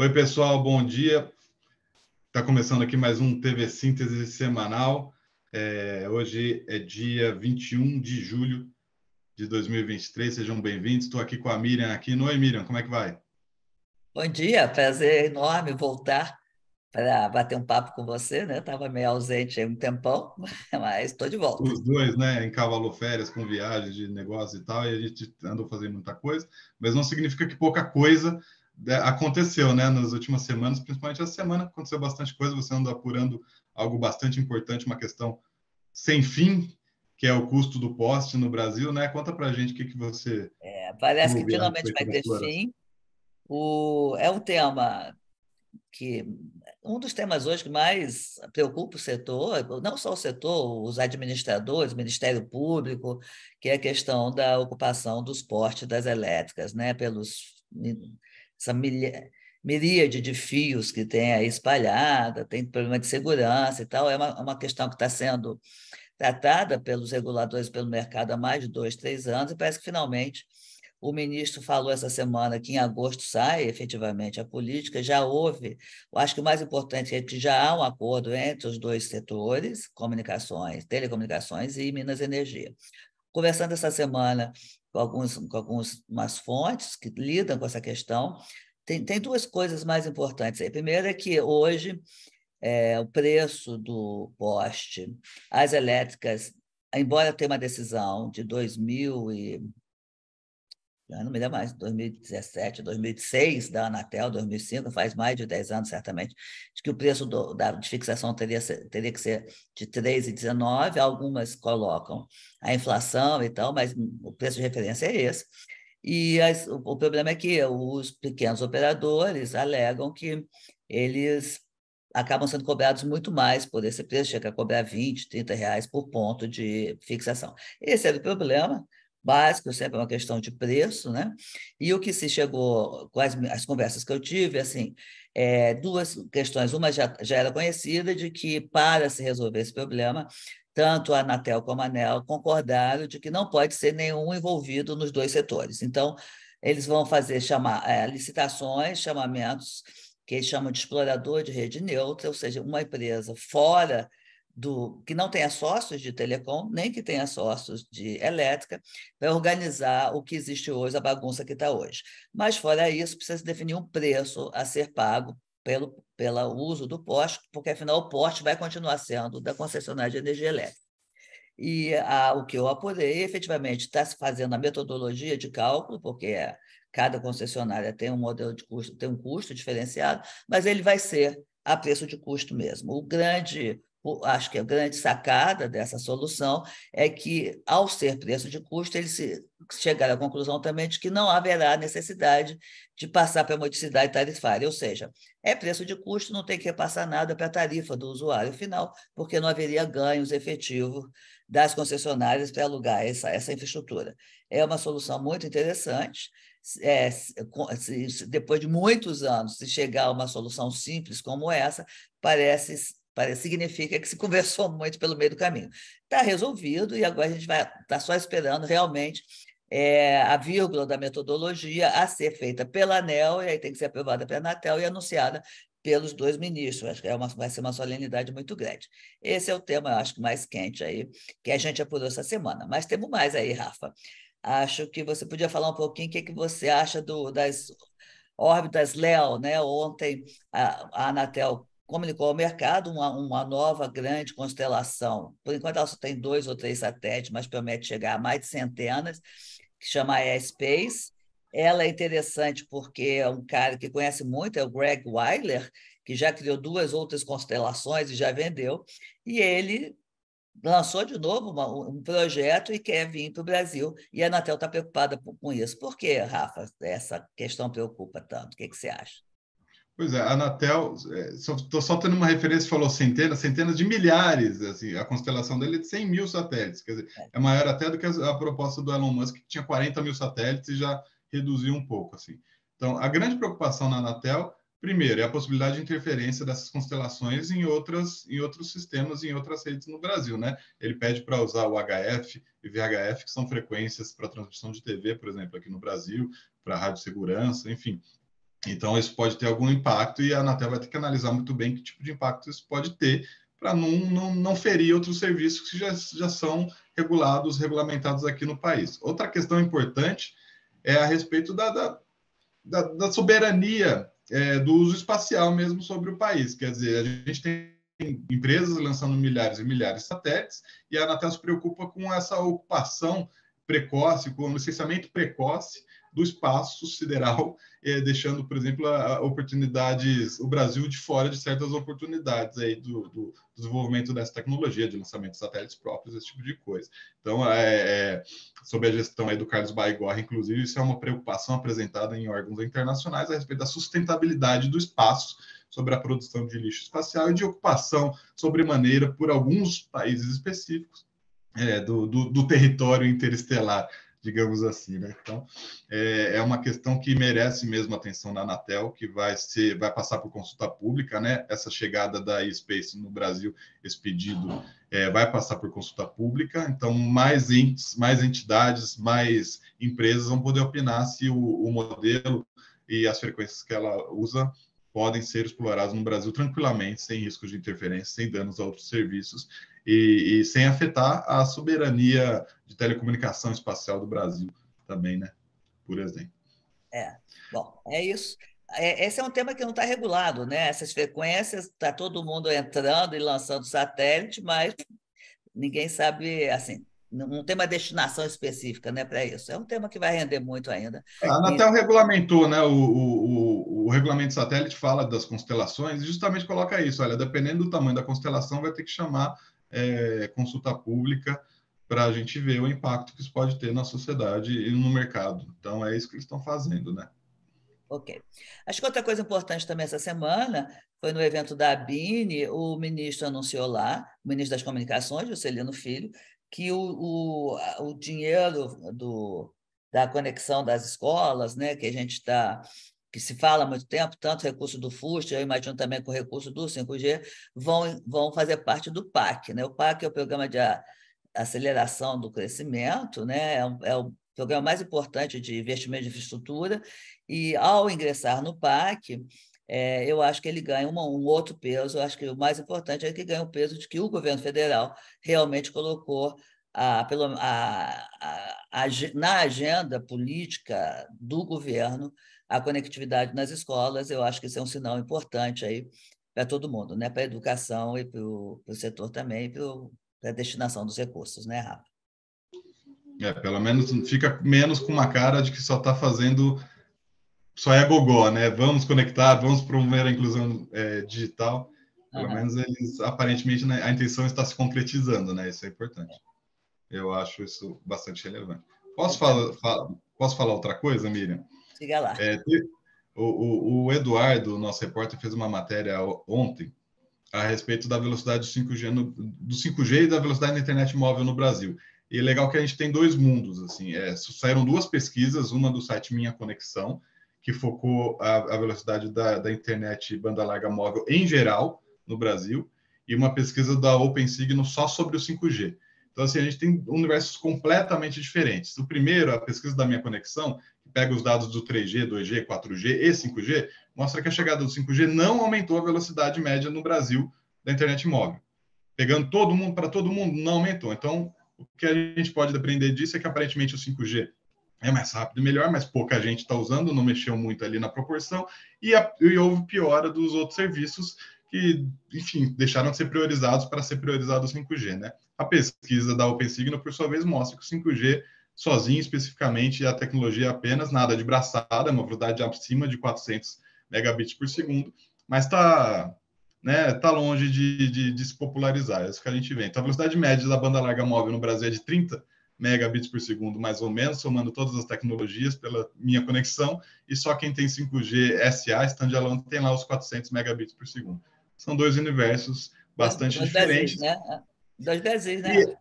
Oi, pessoal, bom dia. Está começando aqui mais um TV Síntese semanal. É, hoje é dia 21 de julho de 2023. Sejam bem-vindos. Estou aqui com a Miriam aqui. Oi, Miriam, como é que vai? Bom dia, prazer enorme voltar para bater um papo com você, né? Estava meio ausente aí um tempão, mas estou de volta. Os dois, né? cavalo férias com viagens de negócio e tal, e a gente andou fazendo muita coisa, mas não significa que pouca coisa aconteceu, né, nas últimas semanas, principalmente essa semana, aconteceu bastante coisa, você anda apurando algo bastante importante, uma questão sem fim, que é o custo do poste no Brasil, né? Conta pra gente o que, que você... É, parece que finalmente vai ter fim. O, é um tema que... Um dos temas hoje que mais preocupa o setor, não só o setor, os administradores, o Ministério Público, que é a questão da ocupação dos postes das elétricas, né? Pelos essa milha, miríade de fios que tem aí espalhada, tem problema de segurança e tal, é uma, é uma questão que está sendo tratada pelos reguladores pelo mercado há mais de dois, três anos, e parece que finalmente o ministro falou essa semana que em agosto sai efetivamente a política, já houve, eu acho que o mais importante é que já há um acordo entre os dois setores, comunicações, telecomunicações e Minas Energia conversando essa semana com alguns, com algumas fontes que lidam com essa questão, tem, tem duas coisas mais importantes. A primeira é que hoje é, o preço do poste, as elétricas, embora tenha uma decisão de 2000 e eu não me lembro mais, 2017, 2006, da Anatel, 2005, faz mais de 10 anos, certamente, de que o preço do, da, de fixação teria, teria que ser de 3,19, algumas colocam a inflação e tal, mas o preço de referência é esse. E as, o, o problema é que os pequenos operadores alegam que eles acabam sendo cobrados muito mais por esse preço, chega a cobrar 20, 30 reais por ponto de fixação. Esse era o problema, básico, sempre é uma questão de preço, né? E o que se chegou, quais as conversas que eu tive, assim, é, duas questões. Uma já, já era conhecida de que, para se resolver esse problema, tanto a Anatel como a ANEL concordaram de que não pode ser nenhum envolvido nos dois setores. Então, eles vão fazer chamar, é, licitações, chamamentos, que eles chamam de explorador de rede neutra, ou seja, uma empresa fora do que não tenha sócios de telecom, nem que tenha sócios de elétrica, para organizar o que existe hoje, a bagunça que está hoje. Mas, fora isso, precisa definir um preço a ser pago pelo, pelo uso do poste, porque, afinal, o poste vai continuar sendo da concessionária de energia elétrica. E a, o que eu apurei, efetivamente, está se fazendo a metodologia de cálculo, porque é, cada concessionária tem um modelo de custo, tem um custo diferenciado, mas ele vai ser a preço de custo mesmo. O grande acho que a grande sacada dessa solução é que, ao ser preço de custo, eles se chegaram à conclusão também de que não haverá necessidade de passar para a modicidade tarifária, ou seja, é preço de custo, não tem que repassar nada para a tarifa do usuário final, porque não haveria ganhos efetivos das concessionárias para alugar essa, essa infraestrutura. É uma solução muito interessante, é, depois de muitos anos, se chegar a uma solução simples como essa, parece Parece, significa que se conversou muito pelo meio do caminho. Está resolvido e agora a gente vai tá só esperando realmente é, a vírgula da metodologia a ser feita pela ANEL, e aí tem que ser aprovada pela Anatel e anunciada pelos dois ministros. Acho que é uma, vai ser uma solenidade muito grande. Esse é o tema, eu acho, mais quente aí, que a gente apurou essa semana. Mas temos mais aí, Rafa. Acho que você podia falar um pouquinho o que, que você acha do, das órbitas Léo, né? Ontem a, a Anatel comunicou ao mercado uma, uma nova grande constelação. Por enquanto, ela só tem dois ou três satélites, mas promete chegar a mais de centenas, que chama Airspace Ela é interessante porque é um cara que conhece muito, é o Greg Weiler, que já criou duas outras constelações e já vendeu. E ele lançou de novo uma, um projeto e quer vir para o Brasil. E a Anatel está preocupada com isso. Por que, Rafa, essa questão preocupa tanto? O que, que você acha? Pois é, a Anatel, estou é, só, tendo uma referência, falou centenas, centenas de milhares, assim, a constelação dele é de 100 mil satélites, quer dizer, é maior até do que a, proposta do Elon Musk, que tinha 40 mil satélites e já reduziu um pouco, assim. Então, a grande preocupação na Anatel, primeiro, é a possibilidade de interferência dessas constelações em, outras, em outros sistemas, em outras redes no Brasil, né? Ele pede para usar o HF e VHF, que são frequências para transmissão de TV, por exemplo, aqui no Brasil, para rádio segurança, enfim, então, isso pode ter algum impacto e a Anatel vai ter que analisar muito bem que tipo de impacto isso pode ter para não, não, não ferir outros serviços que já, já são regulados, regulamentados aqui no país. Outra questão importante é a respeito da, da, da, da soberania é, do uso espacial mesmo sobre o país. Quer dizer, a gente tem empresas lançando milhares e milhares de satélites e a Anatel se preocupa com essa ocupação precoce, com o licenciamento precoce do espaço sideral, eh, deixando, por exemplo, a, a oportunidades, o Brasil de fora de certas oportunidades aí do, do, desenvolvimento dessa tecnologia, de lançamento de satélites próprios, esse tipo de coisa. Então, é, é, sob a gestão aí do Carlos Baigorra, inclusive, isso é uma preocupação apresentada em órgãos internacionais a respeito da sustentabilidade do espaço sobre a produção de lixo espacial e de ocupação sobremaneira por alguns países específicos é, do, do, do território interestelar digamos assim, né? Então, é, é, uma questão que merece mesmo atenção da Anatel, que vai ser, vai passar por consulta pública, né? Essa chegada da eSpace no Brasil, esse pedido é, vai passar por consulta pública, então mais entes, mais entidades, mais empresas vão poder opinar se o, o modelo e as frequências que ela usa podem ser explorados no Brasil tranquilamente, sem risco de interferência, sem danos a outros serviços, e, e sem afetar a soberania de telecomunicação espacial do Brasil também, né? Por exemplo. É. Bom, é isso. É, esse é um tema que não está regulado, né? Essas frequências, está todo mundo entrando e lançando satélite, mas ninguém sabe, assim, não tem uma destinação específica né, para isso. É um tema que vai render muito ainda. É, a Anatel e... regulamentou, né? O, o, o, o regulamento satélite fala das constelações e justamente coloca isso. Olha, dependendo do tamanho da constelação, vai ter que chamar é, consulta pública para a gente ver o impacto que isso pode ter na sociedade e no mercado. Então, é isso que eles estão fazendo, né? Ok. Acho que outra coisa importante também essa semana foi no evento da ABINE, o ministro anunciou lá, o ministro das Comunicações, Juscelino Filho, que o, o, o dinheiro do, da conexão das escolas, né, que a gente está que se fala há muito tempo, tanto recurso do FUST, eu imagino também com o recurso do 5G, vão, vão fazer parte do PAC. Né? O PAC é o Programa de Aceleração do Crescimento, né? é, é o programa mais importante de investimento de infraestrutura, e ao ingressar no PAC, é, eu acho que ele ganha uma, um outro peso, eu acho que o mais importante é que ganha o peso de que o governo federal realmente colocou a, pelo, a, a, na agenda política do governo a conectividade nas escolas. Eu acho que isso é um sinal importante aí para todo mundo, né? para a educação e para o setor também, para a destinação dos recursos, né, Rafa? É, pelo menos fica menos com uma cara de que só está fazendo, só é gogó, né? Vamos conectar, vamos promover a inclusão é, digital. Pelo uhum. menos eles, aparentemente, né, a intenção está se concretizando, né? Isso é importante. Eu acho isso bastante relevante. Posso, fala, fala, posso falar outra coisa, Miriam? Diga lá. É, o, o, o, Eduardo, nosso repórter, fez uma matéria ontem a respeito da velocidade do 5G, no, do 5G e da velocidade da internet móvel no Brasil. E é legal que a gente tem dois mundos, assim, é, saíram duas pesquisas, uma do site Minha Conexão, que focou a, a velocidade da, da, internet banda larga móvel em geral no Brasil, e uma pesquisa da OpenSignal só sobre o 5G. Então, assim, a gente tem universos completamente diferentes. O primeiro, a pesquisa da minha conexão, que pega os dados do 3G, 2G, 4G e 5G, mostra que a chegada do 5G não aumentou a velocidade média no Brasil da internet móvel. Pegando todo mundo para todo mundo, não aumentou. Então, o que a gente pode aprender disso é que aparentemente o 5G é mais rápido e melhor, mas pouca gente está usando, não mexeu muito ali na proporção, e, a, e houve piora dos outros serviços que, enfim, deixaram de ser priorizados para ser priorizado o 5G, né? A pesquisa da OpenSignal, por sua vez, mostra que o 5G sozinho, especificamente, a tecnologia é apenas, nada de braçada, é uma velocidade acima de 400 megabits por segundo, mas está né, tá longe de, de, de, se popularizar, é isso que a gente vê. Então, a velocidade média da banda larga móvel no Brasil é de 30 megabits por segundo, mais ou menos, somando todas as tecnologias pela minha conexão, e só quem tem 5G SA, standalone, tem lá os 400 megabits por segundo são dois universos bastante dois diferentes. né? Dois desejos, né?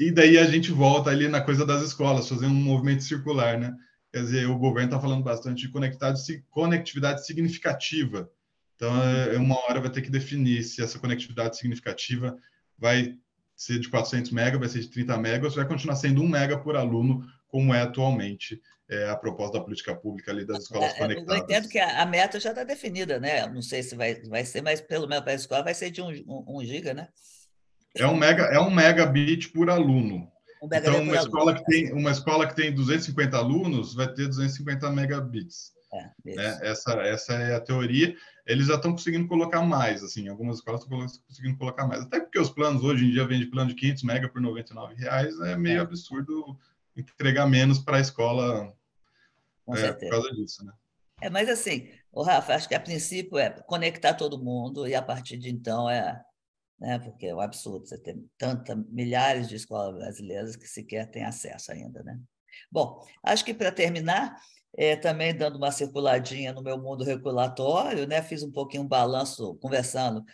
E, e, daí a gente volta ali na coisa das escolas, fazendo um movimento circular, né? Quer dizer, o governo está falando bastante de conectividade significativa. Então, é, uhum. é uma hora vai ter que definir se essa conectividade significativa vai ser de 400 mega, vai ser de 30 mega, ou se vai continuar sendo 1 mega por aluno como é atualmente é, a proposta da política pública ali das escolas é, é, conectadas. Eu entendo que a, meta já está definida, né? Não sei se vai, vai ser, mas pelo menos para a escola vai ser de 1 um, um, um, giga, né? É um, mega, é um megabit por aluno. Um megabit então, uma escola, aluno, né? que tem, uma escola que tem 250 alunos vai ter 250 megabits. É, né? essa, essa é a teoria. Eles já estão conseguindo colocar mais, assim, algumas escolas estão conseguindo colocar mais. Até porque os planos hoje em dia vendem plano de 500 mega por 99 reais, é meio é. absurdo entregar menos para a escola é, por causa disso, né? É, mas assim, o Rafa, acho que a princípio é conectar todo mundo e a partir de então é, né, porque é um absurdo você ter tantas milhares de escolas brasileiras que sequer têm acesso ainda, né? Bom, acho que para terminar, é, também dando uma circuladinha no meu mundo regulatório, né? Fiz um pouquinho um balanço conversando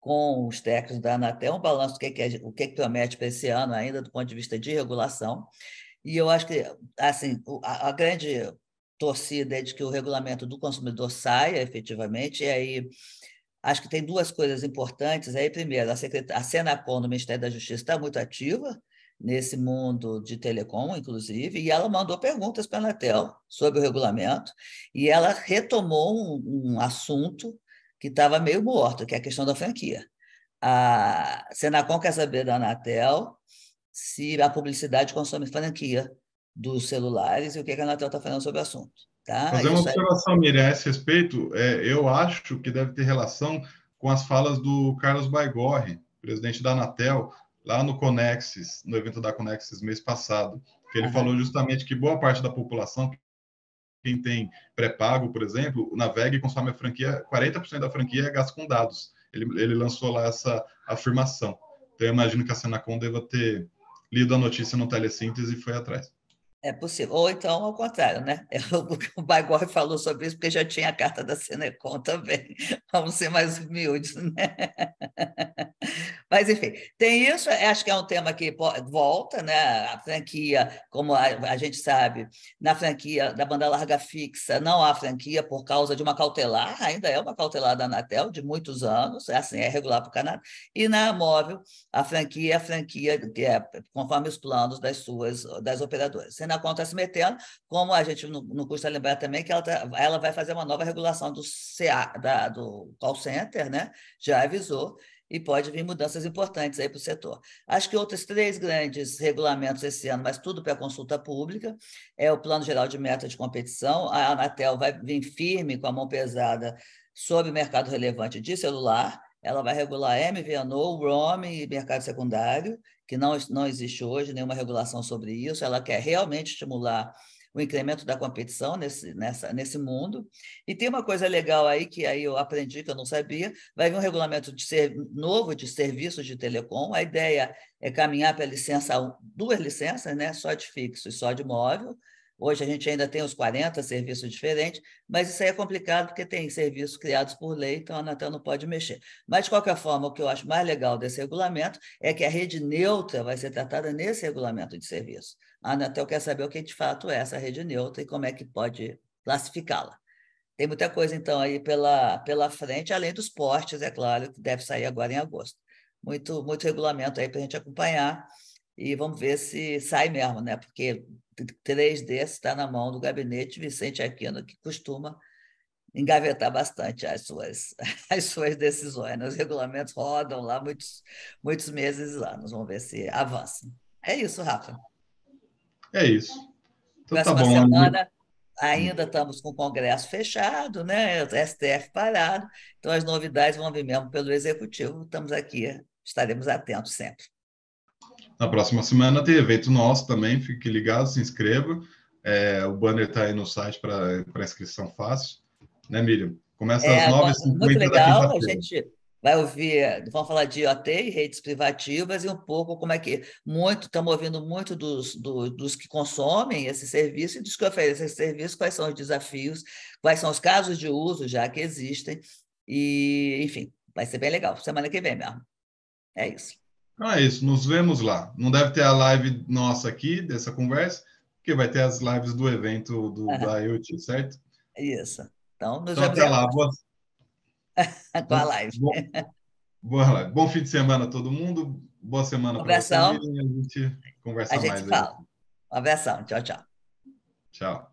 com os técnicos da Anatel, um balanço do que, que, o que, que promete para esse ano ainda do ponto de vista de regulação. E eu acho que assim, a, a grande torcida é de que o regulamento do consumidor saia efetivamente, e aí acho que tem duas coisas importantes. Aí, primeiro, a, a Senacom do Ministério da Justiça está muito ativa nesse mundo de telecom, inclusive, e ela mandou perguntas para a Anatel sobre o regulamento, e ela retomou um, um assunto que estava meio morto, que é a questão da franquia. A Senacom quer saber da Anatel se a publicidade consome franquia dos celulares e o que, é a Anatel está falando sobre o assunto. Tá? Fazer uma observação, Miriam, a esse respeito, é, eu acho que deve ter relação com as falas do Carlos Baigorre, presidente da Anatel, lá no Conexis, no evento da Conexis mês passado, que ele falou justamente que boa parte da população, quem tem pré-pago, por exemplo, navega e consome a franquia, 40% da franquia é gasto com dados. Ele, ele lançou lá essa afirmação. Então, eu imagino que a Senacom deva ter lido a notícia no telesíntese e foi atrás. É possível. Ou então, ao contrário, né? É o Baigorre falou sobre isso porque já tinha a carta da Senecom também. Vamos ser mais humildes, né? Mas, enfim, tem isso. É, acho que é um tema que volta, né? A franquia, como a gente sabe, na franquia da banda larga fixa, não há franquia por causa de uma cautelar, ainda é uma cautelar da Anatel de muitos anos, é assim, é regular para o Canadá. E na móvel, a franquia é a franquia, que é conforme os planos das suas, das operadoras na conta se metendo, como a gente não, não custa lembrar também que ela, tá, ela vai fazer uma nova regulação do CA, da, do call center, né? já avisou, e pode vir mudanças importantes aí para o setor. Acho que outros três grandes regulamentos esse ano, mas tudo para consulta pública, é o Plano Geral de Meta de Competição, a Anatel vai vir firme, com a mão pesada, sobre o mercado relevante de celular, ela vai regular MVNO, roaming e mercado secundário, que não, não existe hoje nenhuma regulação sobre isso, ela quer realmente estimular o incremento da competição nesse, nessa, nesse mundo. E tem uma coisa legal aí que aí eu aprendi que eu não sabia, vai vir um regulamento de ser, novo de serviços de telecom. A ideia é caminhar para licença, duas licenças, né, só de fixo e só de móvel, Hoje a gente ainda tem os 40 serviços diferentes, mas isso aí é complicado porque tem serviços criados por lei, então a Anatel não pode mexer. Mas, de qualquer forma, o que eu acho mais legal desse regulamento é que a rede neutra vai ser tratada nesse regulamento de serviço. A Anatel quer saber o que de fato é essa rede neutra e como é que pode classificá-la. Tem muita coisa, então, aí pela, pela frente, além dos portes, é claro, que deve sair agora em agosto. Muito, muito regulamento aí para a gente acompanhar e vamos ver se sai mesmo, né? Porque três desses está na mão do gabinete Vicente Aquino, que costuma engavetar bastante as suas, as suas decisões. Né? Os regulamentos rodam lá muitos, muitos meses e anos. Vamos ver se avança. É isso, Rafa. É isso. Então, tá Próxima tá bom, semana ainda estamos com o Congresso fechado, né? STF parado. Então as novidades vão vir mesmo pelo Executivo. Estamos aqui, estaremos atentos sempre. Na próxima semana tem evento nosso também, fique ligado, se inscreva. É, o banner está aí no site para inscrição fácil. Né, Miriam? Começa é, às 9h50 Muito legal, a gente vai ouvir, vamos falar de IoT e redes privativas e um pouco como é que muito, estamos ouvindo muito dos, do, dos que consomem esse serviço e dos que oferecem esse serviço, quais são os desafios, quais são os casos de uso já que existem. E, enfim, vai ser bem legal, semana que vem mesmo. É isso. Então é isso, nos vemos lá. Não deve ter a live nossa aqui, dessa conversa, porque vai ter as lives do evento do, uhum. É. da IoT, certo? Isso. Então, nos então, até lá. Boa... Com a então, live. Bom, boa live. Bom fim de semana a todo mundo. Boa semana para vocês. A gente conversa a gente mais. Fala. Um abração. Tchau, tchau. Tchau.